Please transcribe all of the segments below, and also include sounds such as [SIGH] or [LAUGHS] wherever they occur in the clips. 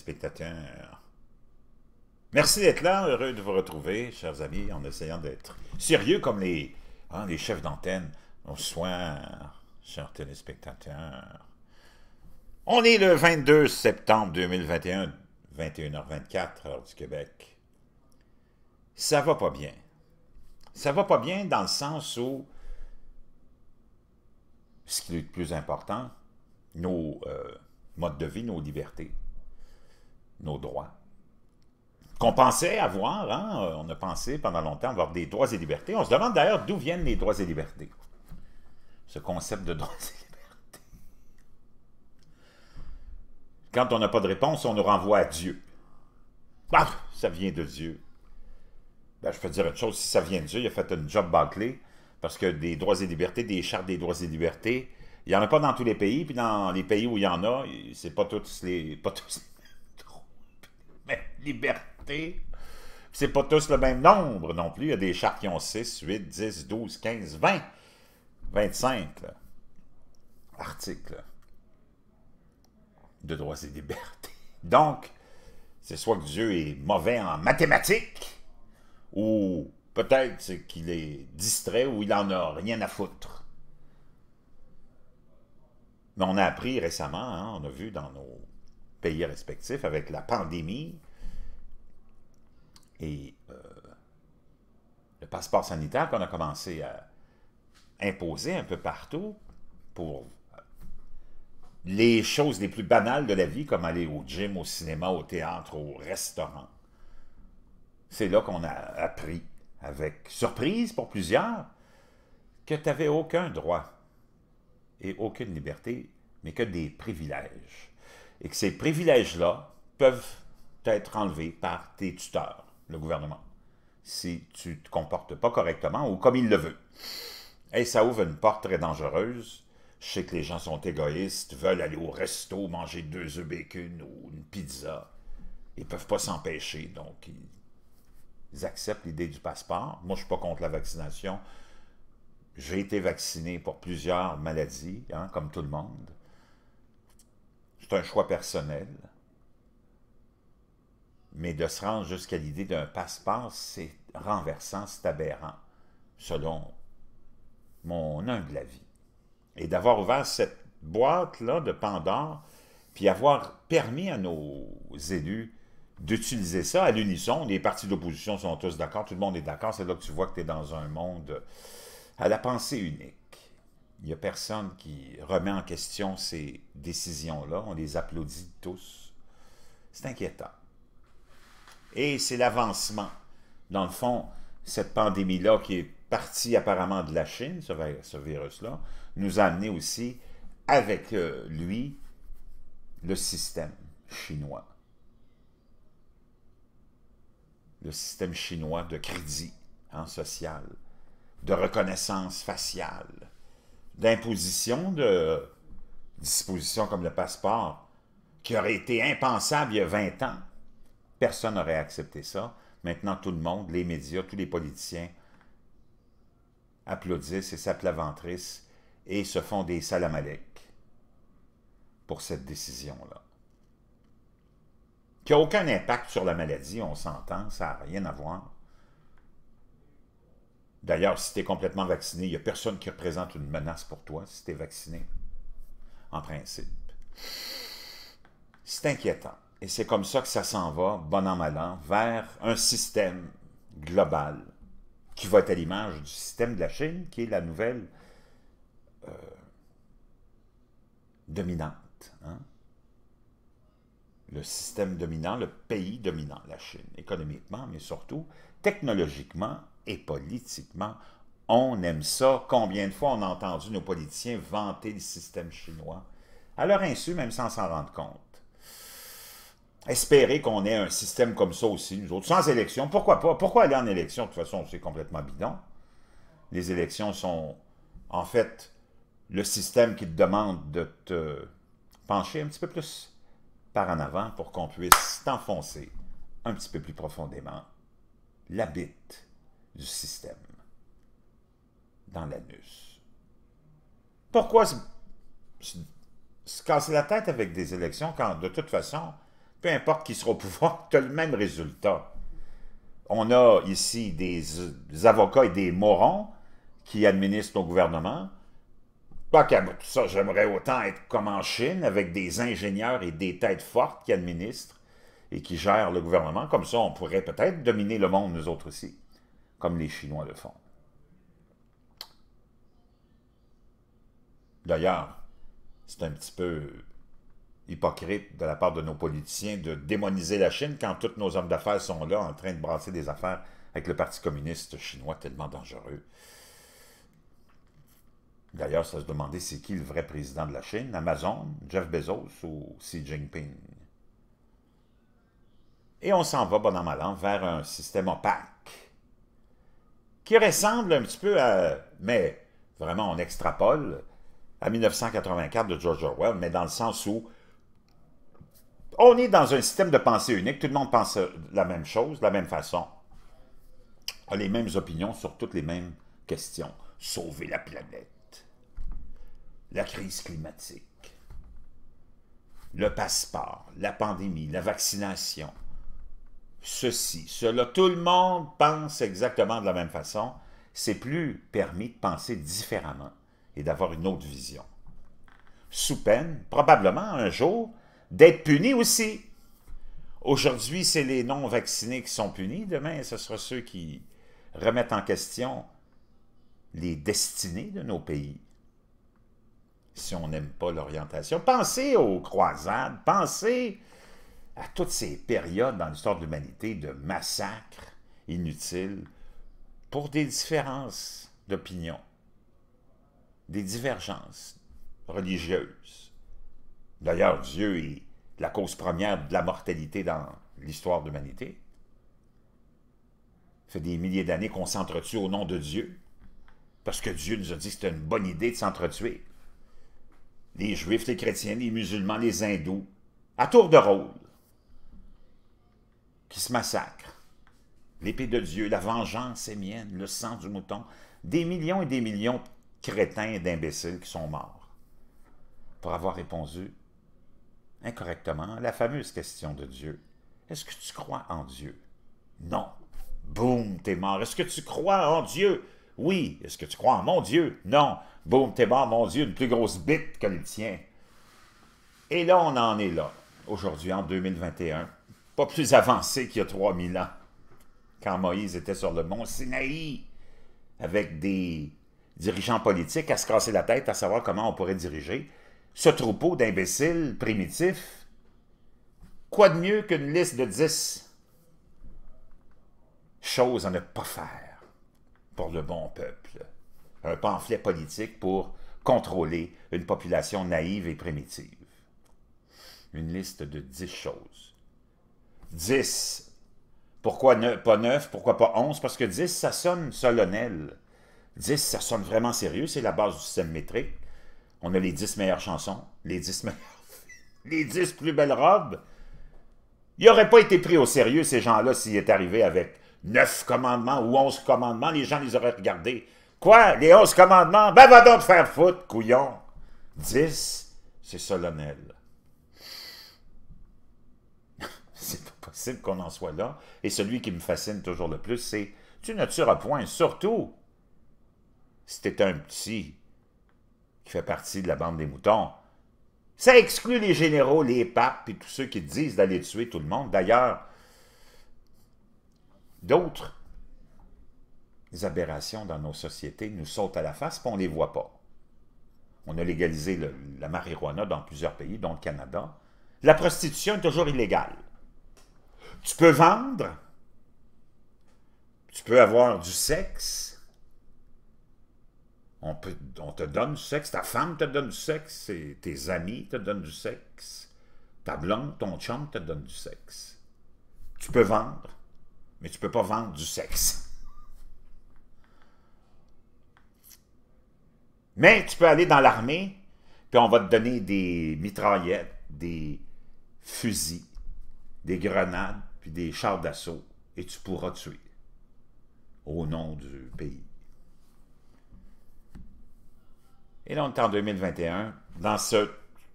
spectateurs. Merci d'être là, heureux de vous retrouver, chers amis, en essayant d'être sérieux comme les, hein, chefs d'antenne. Bonsoir, chers téléspectateurs. On est le 22 septembre 2021, 21h24, heure du Québec. Ça va pas bien. Ça va pas bien dans le sens où, ce qui est le plus important, nos euh, modes de vie, nos libertés nos droits qu'on pensait avoir, hein, on a pensé pendant longtemps avoir des droits et libertés. On se demande d'ailleurs d'où viennent les droits et libertés, ce concept de droits et libertés. Quand on n'a pas de réponse, on nous renvoie à Dieu. Ah, ça vient de Dieu. Ben, je peux dire une chose, si ça vient de Dieu, il a fait un job bâclé, parce que des droits et libertés, des chartes des droits et libertés, il n'y en a pas dans tous les pays, puis dans les pays où il y en a, c'est pas tous Pas tous les liberté. C'est pas tous le même nombre non plus. Il y a des chartes qui ont 6, 8, 10, 12, 15, 20, 25 articles de droits et libertés. Donc, c'est soit que Dieu est mauvais en mathématiques, ou peut-être qu'il est distrait ou il en a rien à foutre. Mais on a appris récemment, hein, on a vu dans nos pays respectifs avec la pandémie. Et euh, le passeport sanitaire qu'on a commencé à imposer un peu partout pour les choses les plus banales de la vie, comme aller au gym, au cinéma, au théâtre, au restaurant. C'est là qu'on a appris, avec surprise pour plusieurs, que tu n'avais aucun droit et aucune liberté, mais que des privilèges et que ces privilèges-là peuvent être enlevés par tes tuteurs, le gouvernement, si tu ne te comportes pas correctement ou comme il le veut. Et ça ouvre une porte très dangereuse. Je sais que les gens sont égoïstes, veulent aller au resto, manger deux œufs bacon ou une pizza. Ils ne peuvent pas s'empêcher, donc ils, acceptent l'idée du passeport. Moi, je ne suis pas contre la vaccination. J'ai été vacciné pour plusieurs maladies, hein, comme tout le monde un choix personnel. Mais de se rendre jusqu'à l'idée d'un passe c'est renversant, c'est aberrant, selon mon humble vie. Et d'avoir ouvert cette boîte-là de Pandore, puis avoir permis à nos élus d'utiliser ça à l'unisson. Les partis d'opposition sont tous d'accord, tout le monde est d'accord. C'est là que tu vois que tu es dans un monde à la pensée unique il n'y a personne qui remet en question ces décisions-là. On les applaudit tous. C'est inquiétant. Et c'est l'avancement. Dans le fond, cette pandémie-là qui est partie apparemment de la Chine, ce, virus-là, nous a amené aussi avec euh, lui le système chinois. Le système chinois de crédit hein, social, de reconnaissance faciale, d'imposition de dispositions comme le passeport qui aurait été impensable il y a 20 ans. Personne n'aurait accepté ça. Maintenant, tout le monde, les médias, tous les politiciens applaudissent et ventrice et se font des salamalecs pour cette décision-là. Qui n'a aucun impact sur la maladie, on s'entend, ça n'a rien à voir. D'ailleurs, si tu es complètement vacciné, il n'y a personne qui représente une menace pour toi si tu es vacciné, en principe. C'est inquiétant. Et c'est comme ça que ça s'en va, bon an, mal an, vers un système global qui va être à l'image du système de la Chine, qui est la nouvelle euh, dominante. Hein. Le système dominant, le pays dominant, la Chine, économiquement, mais surtout technologiquement et politiquement, on aime ça. Combien de fois on a entendu nos politiciens vanter le système chinois? À leur insu, même sans s'en rendre compte. Espérer qu'on ait un système comme ça aussi, nous autres, sans élection. Pourquoi pas? Pourquoi aller en élection? De toute façon, c'est complètement bidon. Les élections sont, en fait, le système qui te demande de te pencher un petit peu plus par en avant pour qu'on puisse t'enfoncer un petit peu plus profondément la bite système dans l'anus. Pourquoi se, casser la tête avec des élections quand, de toute façon, peu importe qui sera au pouvoir, [LAUGHS] tu as le même résultat? On a ici des, avocats et des morons qui administrent nos gouvernements. Pas qu'à tout ça, j'aimerais autant être comme en Chine, avec des ingénieurs et des têtes fortes qui administrent et qui gèrent le gouvernement. Comme ça, on pourrait peut-être dominer le monde, nous autres aussi comme les Chinois le font. D'ailleurs, c'est un petit peu hypocrite de la part de nos politiciens de démoniser la Chine quand tous nos hommes d'affaires sont là en train de brasser des affaires avec le Parti communiste chinois tellement dangereux. D'ailleurs, ça se demandait c'est qui le vrai président de la Chine, Amazon, Jeff Bezos ou Xi Jinping. Et on s'en va bon an mal vers un système opaque qui ressemble un petit peu à, mais vraiment on extrapole, à 1984 de George Orwell, mais dans le sens où on est dans un système de pensée unique, tout le monde pense la même chose, de la même façon, a les mêmes opinions sur toutes les mêmes questions. Sauver la planète, la crise climatique, le passeport, la pandémie, la vaccination, ceci, cela. Tout le monde pense exactement de la même façon. C'est plus permis de penser différemment et d'avoir une autre vision. Sous peine, probablement un jour, d'être puni aussi. Aujourd'hui, c'est les non-vaccinés qui sont punis. Demain, ce sera ceux qui remettent en question les destinées de nos pays si on n'aime pas l'orientation. Pensez aux croisades, pensez à toutes ces périodes dans l'histoire de l'humanité de massacres inutiles pour des différences d'opinion, des divergences religieuses. D'ailleurs, Dieu est la cause première de la mortalité dans l'histoire de l'humanité. Ça fait des milliers d'années qu'on s'entretue au nom de Dieu, parce que Dieu nous a dit que c'était une bonne idée de s'entretuer. Les Juifs, les Chrétiens, les musulmans, les Hindous, à tour de rôle qui se massacrent. L'épée de Dieu, la vengeance est mienne, le sang du mouton, des millions et des millions de crétins et d'imbéciles qui sont morts. Pour avoir répondu incorrectement à la fameuse question de Dieu, est-ce que tu crois en Dieu? Non. Boum, t'es mort. Est-ce que tu crois en Dieu? Oui. Est-ce que tu crois en mon Dieu? Non. Boum, t'es mort, mon Dieu, une plus grosse bite que le tien. Et là, on en est là, aujourd'hui, en 2021, plus avancé qu'il y a 3000 ans, quand Moïse était sur le mont Sinaï, avec des dirigeants politiques à se casser la tête à savoir comment on pourrait diriger ce troupeau d'imbéciles primitifs. Quoi de mieux qu'une liste de 10 choses à ne pas faire pour le bon peuple? Un pamphlet politique pour contrôler une population naïve et primitive. Une liste de 10 choses 10. Pourquoi ne, pas 9? Pourquoi pas 11? Parce que 10, ça sonne solennel. 10, ça sonne vraiment sérieux. C'est la base du système métrique. On a les 10 meilleures chansons, les 10 [LAUGHS] meilleures... les 10 plus belles robes. Ils n'auraient pas été pris au sérieux, ces gens-là, s'ils étaient arrivés avec 9 commandements ou 11 commandements. Les gens les auraient regardés. Quoi? Les 11 commandements? Ben, va donc faire foutre, couillon. 10, c'est solennel. possible qu'on en soit là. Et celui qui me fascine toujours le plus, c'est tu ne tueras point, surtout si t'es un petit qui fait partie de la bande des moutons. Ça exclut les généraux, les papes et tous ceux qui disent d'aller tuer tout le monde. D'ailleurs, d'autres aberrations dans nos sociétés nous sautent à la face et on ne les voit pas. On a légalisé la marijuana dans plusieurs pays, dont le Canada. La prostitution est toujours illégale. Tu peux vendre. Tu peux avoir du sexe. On, te donne du sexe. Ta femme te donne du sexe. tes amis te donnent du sexe. Ta blonde, ton chum te donne du sexe. Tu peux vendre, mais tu ne peux pas vendre du sexe. Mais tu peux aller dans l'armée, puis on va te donner des mitraillettes, des fusils, des grenades, puis des chars d'assaut, et tu pourras tuer. Au nom du pays. Et donc, on est en 2021, dans ce,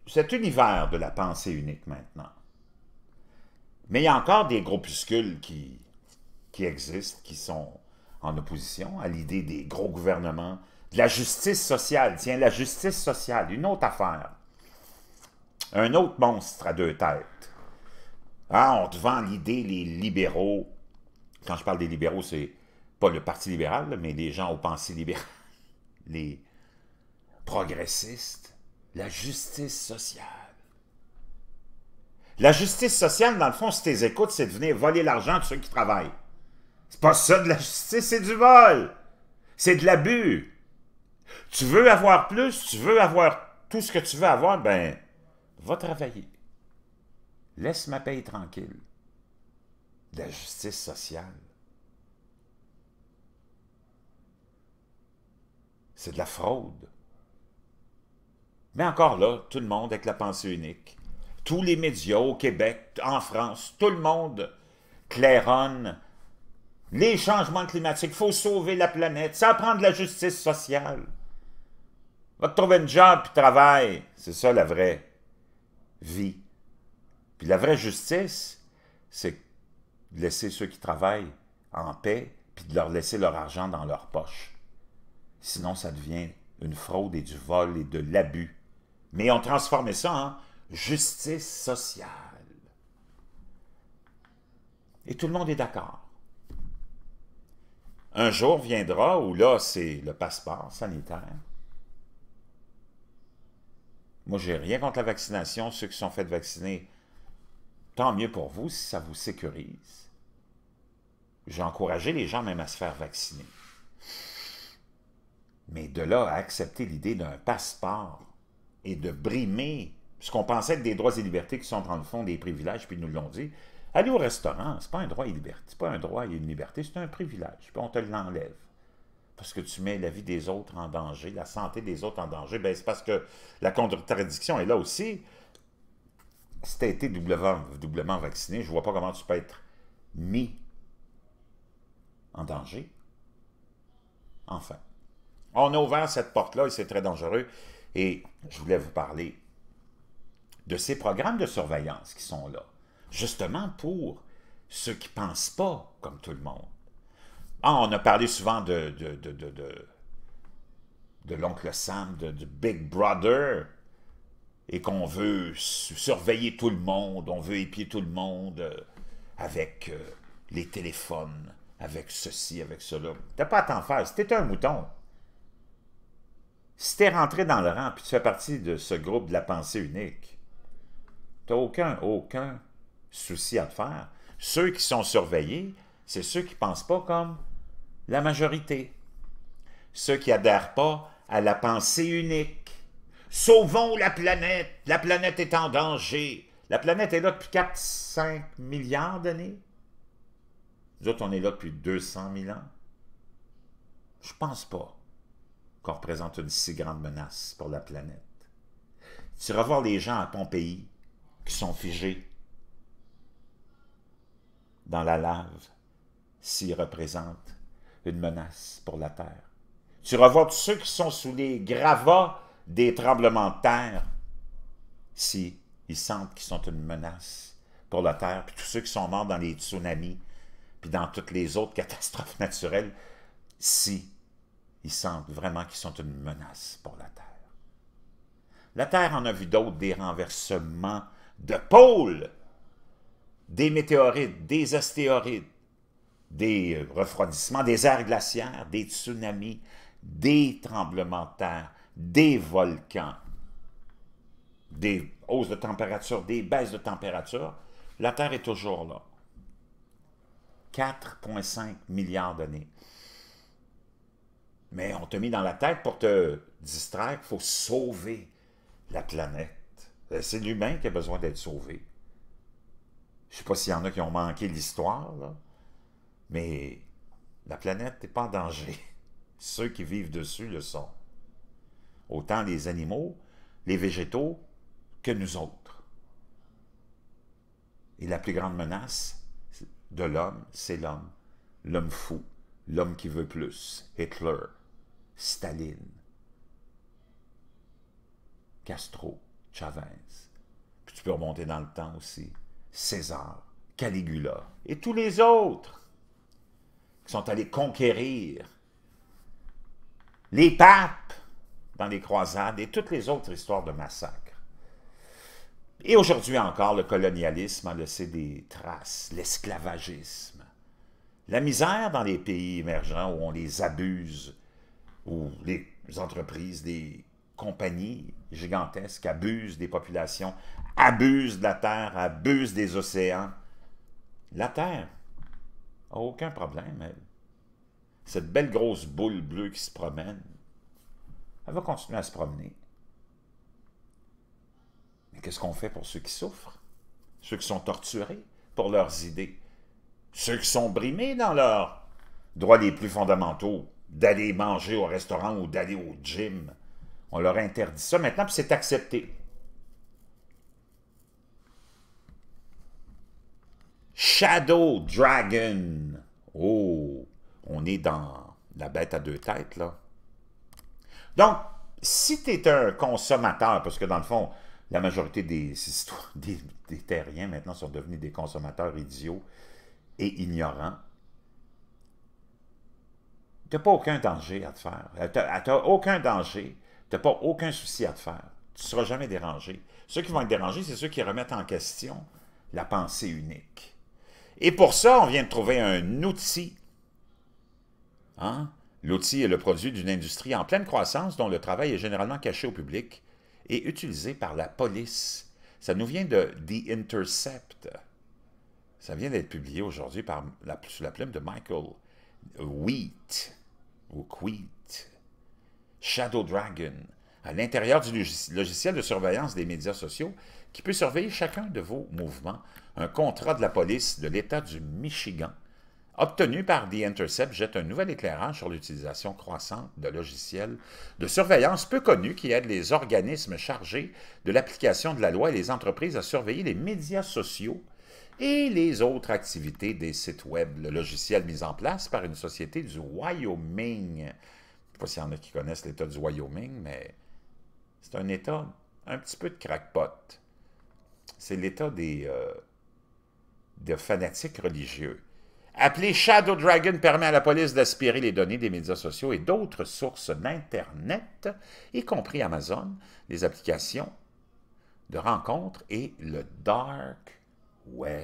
cet univers de la pensée unique maintenant. Mais il y a encore des groupuscules qui, qui existent, qui sont en opposition à l'idée des gros gouvernements, de la justice sociale. Tiens, la justice sociale, une autre affaire. Un autre monstre à deux têtes. Ah, on te vend l'idée, les libéraux. Quand je parle des libéraux, c'est pas le Parti libéral, mais les gens aux pensées libérales, [LAUGHS] les progressistes, la justice sociale. La justice sociale, dans le fond, si tes écoutes, c'est de venir voler l'argent de ceux qui travaillent. C'est pas ça de la justice, c'est du vol. C'est de l'abus. Tu veux avoir plus, tu veux avoir tout ce que tu veux avoir, ben, va travailler. Laisse ma paie tranquille. De la justice sociale. C'est de la fraude. Mais encore là, tout le monde avec la pensée unique. Tous les médias au Québec, en France, tout le monde claironne les changements climatiques, il faut sauver la planète, ça prend de la justice sociale. Va te trouver une job puis travaille. C'est ça la vraie vie. Puis la vraie justice, c'est de laisser ceux qui travaillent en paix, puis de leur laisser leur argent dans leur poche. Sinon, ça devient une fraude et du vol et de l'abus. Mais on transformait ça en justice sociale. Et tout le monde est d'accord. Un jour viendra où là, c'est le passeport sanitaire. Moi, j'ai rien contre la vaccination. Ceux qui sont faits vacciner, Tant mieux pour vous si ça vous sécurise. J'ai encouragé les gens même à se faire vacciner. Mais de là à accepter l'idée d'un passeport et de brimer ce qu'on pensait être des droits et libertés qui sont en fond des privilèges, puis nous l'ont dit, aller au restaurant, c'est pas un droit et liberté, c'est pas un droit et une liberté, c'est un privilège, puis on te l'enlève. Parce que tu mets la vie des autres en danger, la santé des autres en danger, ben c'est parce que la contradiction est là aussi si tu as été doublement, vacciné, je ne vois pas comment tu peux être mis en danger. Enfin. On a ouvert cette porte-là et c'est très dangereux. Et je voulais vous parler de ces programmes de surveillance qui sont là, justement pour ceux qui ne pensent pas comme tout le monde. Ah, on a parlé souvent de, de, de l'oncle Sam, de, Big Brother et qu'on veut surveiller tout le monde, on veut épier tout le monde euh, avec euh, les téléphones, avec ceci, avec cela. T'as pas à t'en faire, si un mouton, si t'es rentré dans le rang puis tu fais partie de ce groupe de la pensée unique, t'as aucun, aucun souci à faire. Ceux qui sont surveillés, c'est ceux qui pensent pas comme la majorité. Ceux qui adhèrent pas à la pensée unique. Sauvons la planète. La planète est en danger. La planète est là depuis 4-5 milliards d'années. Nous autres, on est là depuis 200 000 ans. Je pense pas qu'on représente une si grande menace pour la planète. Tu revois les gens à Pompéi qui sont figés dans la lave s'ils représentent une menace pour la Terre. Tu revois tous ceux qui sont sous les gravats des tremblements de terre si sentent qu'ils sont une menace pour la Terre, puis tous ceux qui sont morts dans les tsunamis, puis dans toutes les autres [LAUGHS] catastrophes naturelles, si ils sentent vraiment qu'ils sont une menace pour la Terre. La Terre en a vu d'autres, des renversements de pôles, des météorites, des astéroïdes, des euh, refroidissements des aires glaciaires, des tsunamis, des tremblements de terre, des volcans, des hausses de température, des baisses de température, la Terre est toujours là. 4,5 milliards d'années. Mais on te mis dans la tête pour te distraire qu'il faut sauver la planète. Euh, c'est l'humain qui a besoin d'être sauvé. Je ne sais pas s'il y en a qui ont manqué l'histoire, mais la planète n'est pas en danger. [LAUGHS] Ceux qui vivent dessus le sont autant les animaux, les végétaux que nous autres. Et la plus grande menace de l'homme, c'est l'homme, l'homme fou, l'homme qui veut plus, Hitler, Staline, Castro, Chavez, puis tu peux remonter dans le temps aussi, César, Caligula, et tous les autres qui sont allés conquérir les papes, dans les croisades et toutes les autres histoires de massacres. Et aujourd'hui encore, le colonialisme a laissé des traces, l'esclavagisme, la misère dans les pays émergents où on les abuse, où les entreprises, des compagnies gigantesques abusent des populations, abusent de la terre, abusent des océans. La terre n'a aucun problème, Cette belle grosse boule bleue qui se promène, elle va continuer à se promener. Mais qu'est-ce qu'on fait pour ceux qui souffrent, ceux qui sont torturés pour leurs idées, ceux qui sont brimés dans leurs droits les plus fondamentaux, d'aller manger au restaurant ou d'aller au gym? On leur interdit ça maintenant, puis c'est accepté. Shadow Dragon. Oh, on est dans la bête à deux têtes, là. Donc, si tu es un consommateur, parce que dans le fond, la majorité des, [LAUGHS] terriens maintenant sont devenus des consommateurs idiots et ignorants, tu n'as pas aucun danger à te faire. Euh, tu n'as aucun danger, tu n'as pas aucun souci à te faire. Tu ne seras jamais dérangé. Ceux qui vont être déranger, c'est ceux qui remettent en question la pensée unique. Et pour ça, on vient de trouver un outil hein, L'outil est le produit d'une industrie en pleine croissance dont le travail est généralement caché au public et utilisé par la police. Ça nous vient de The Intercept. Ça vient d'être publié aujourd'hui la, sous la plume de Michael Wheat ou Queet. Shadow Dragon, à l'intérieur du logiciel de surveillance des médias sociaux qui peut surveiller chacun de vos mouvements, un contrat de la police de l'État du Michigan obtenu par The Intercept jette un nouvel éclairage sur l'utilisation croissante de logiciels de surveillance peu connus qui aident les organismes chargés de l'application de la loi et les entreprises à surveiller les médias sociaux et les autres activités des sites web. Le logiciel mis en place par une société du Wyoming. Je ne sais pas s'il y en a qui connaissent l'État du Wyoming, mais c'est un État un petit peu de crackpot. C'est l'État des... Euh, fanatiques religieux appelé Shadow Dragon permet à la police d'aspirer les données des médias sociaux et d'autres sources d'Internet, y compris Amazon, les applications de rencontres et le Dark Web,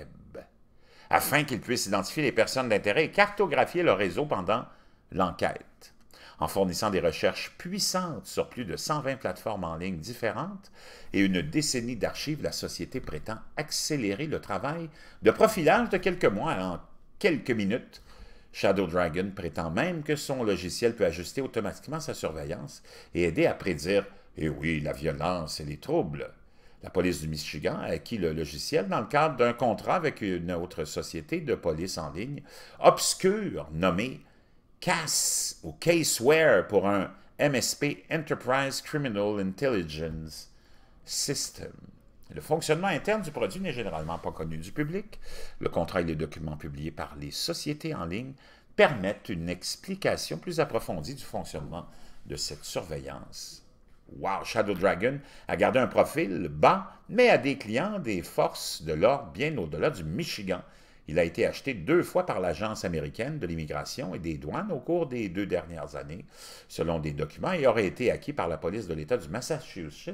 afin qu'ils puissent identifier les personnes d'intérêt et cartographier leur réseau pendant l'enquête. En fournissant des recherches puissantes sur plus de 120 plateformes en ligne différentes et une décennie d'archives, la société prétend accélérer le travail de profilage de quelques mois en quelques minutes. Shadow Dragon prétend même que son logiciel peut ajuster automatiquement sa surveillance et aider à prédire, eh oui, la violence et les troubles. La police du Michigan a acquis le logiciel dans le cadre d'un contrat avec une autre société de police en ligne obscure nommée CAS ou Caseware pour un MSP Enterprise Criminal Intelligence System. Le fonctionnement interne du produit n'est généralement pas connu du public. Le contrat et les documents publiés par les sociétés en ligne permettent une explication plus approfondie du fonctionnement de cette surveillance. Wow, Shadow Dragon a gardé un profil bas, mais a des clients des forces de l'ordre bien au-delà du Michigan il a été acheté deux fois par l'Agence américaine de l'immigration et des douanes au cours des deux dernières années, selon des documents, il aurait été acquis par la police de l'État du Massachusetts,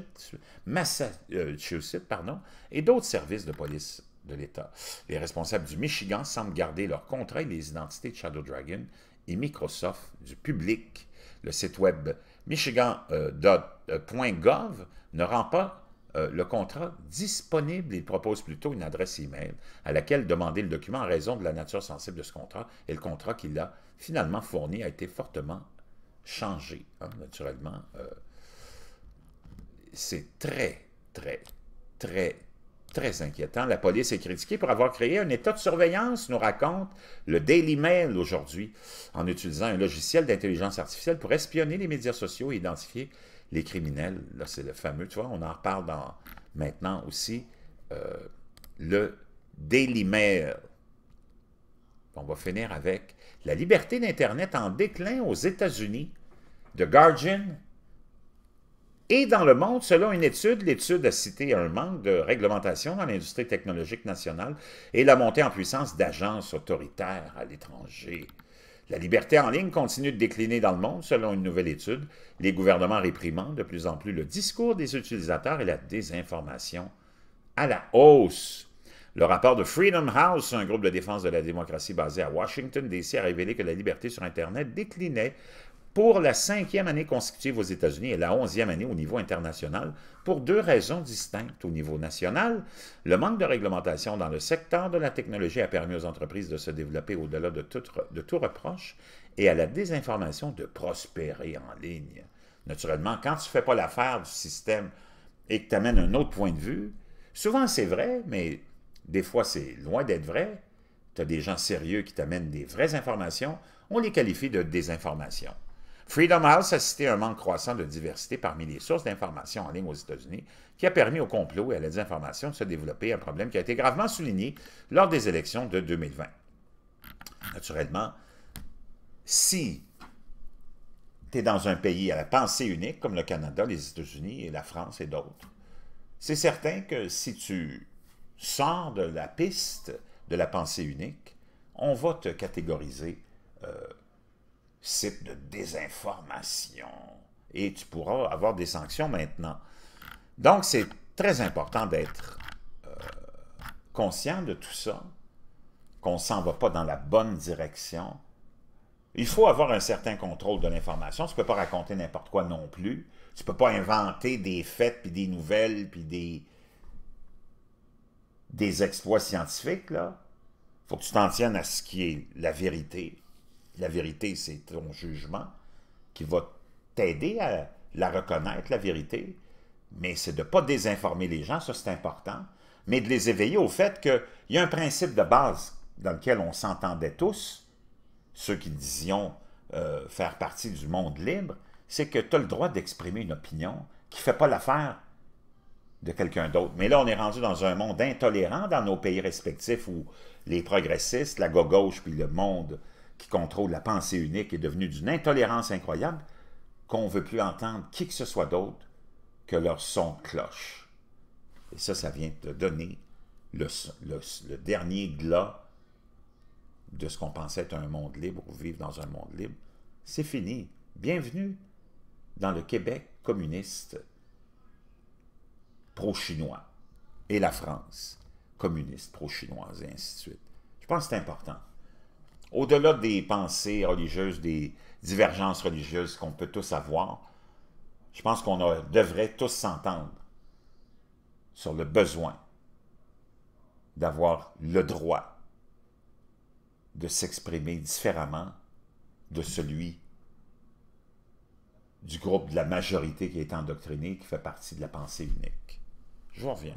et d'autres services de police de l'État. Les responsables du Michigan semblent garder leur contrats et les identités de Shadow Dragon et Microsoft du public. Le site web michigan.gov euh, euh, ne rend pas euh, le contrat disponible, il propose plutôt une adresse e-mail à laquelle demander le document en raison de la nature sensible de ce contrat et le contrat qu'il a finalement fourni a été fortement changé. Hein, naturellement, euh, c'est très, très, très, très inquiétant. La police est critiquée pour avoir créé un état de surveillance, nous raconte le Daily Mail aujourd'hui, en utilisant un logiciel d'intelligence artificielle pour espionner les médias sociaux et identifier les criminels, là, c'est le fameux, tu vois, on en reparle dans, maintenant aussi, euh, le Daily Mail. On va finir avec la liberté d'Internet en déclin aux États-Unis. The Guardian et dans le monde, selon une étude, l'étude a cité un manque de réglementation dans l'industrie technologique nationale et la montée en puissance d'agences autoritaires à l'étranger. La liberté en ligne continue de décliner dans le monde, selon une nouvelle étude, les gouvernements réprimant de plus en plus le discours des utilisateurs et la désinformation à la hausse. Le rapport de Freedom House, un groupe de défense de la démocratie basé à Washington, DC, a révélé que la liberté sur Internet déclinait pour la cinquième année consécutive aux États-Unis et la onzième année au niveau international pour deux raisons distinctes au niveau national. Le manque de réglementation dans le secteur de la technologie a permis aux entreprises de se développer au-delà de, de tout, reproche et à la désinformation de prospérer en ligne. Naturellement, quand tu ne fais pas l'affaire du système et que tu amènes un autre point de vue, souvent c'est vrai, mais des fois c'est loin d'être vrai. Tu as des gens sérieux qui t'amènent des vraies informations, on les qualifie de désinformation. Freedom House a cité un manque croissant de diversité parmi les sources d'informations en ligne aux États-Unis qui a permis au complot et à la désinformation de se développer, un problème qui a été gravement souligné lors des élections de 2020. Naturellement, si tu es dans un pays à la pensée unique, comme le Canada, les États-Unis et la France et d'autres, c'est certain que si tu sors de la piste de la pensée unique, on va te catégoriser site de désinformation. Et tu pourras avoir des sanctions maintenant. Donc, c'est très important d'être euh, conscient de tout ça, qu'on s'en va pas dans la bonne direction. Il faut avoir un certain contrôle de l'information. Tu ne peux pas raconter n'importe quoi non plus. Tu ne peux pas inventer des faits, puis des nouvelles, puis des, des exploits scientifiques. Il faut que tu t'en tiennes à ce qui est la vérité la vérité, c'est ton jugement qui va t'aider à la reconnaître, la vérité, mais c'est de ne pas désinformer les gens, ça c'est important, mais de les éveiller au fait qu'il y a un principe de base dans lequel on s'entendait tous, ceux qui disions euh, faire partie du monde libre, c'est que tu as le droit d'exprimer une opinion qui ne fait pas l'affaire de quelqu'un d'autre. Mais là, on est rendu dans un monde intolérant dans nos pays respectifs où les progressistes, la gauche puis le monde qui contrôle la pensée unique est devenu d'une intolérance incroyable qu'on ne veut plus entendre qui que ce soit d'autre que leur son de cloche. Et ça, ça vient de donner le, le, dernier glas de ce qu'on pensait être un monde libre ou vivre dans un monde libre. C'est fini. Bienvenue dans le Québec communiste pro-chinois et la France communiste pro-chinoise et ainsi de suite. Je pense que c'est important au-delà des pensées religieuses, des divergences religieuses qu'on peut tous avoir, je pense qu'on devrait tous s'entendre sur le besoin d'avoir le droit de s'exprimer différemment de celui du groupe de la majorité qui est endoctriné, qui fait partie de la pensée unique. Je vous reviens.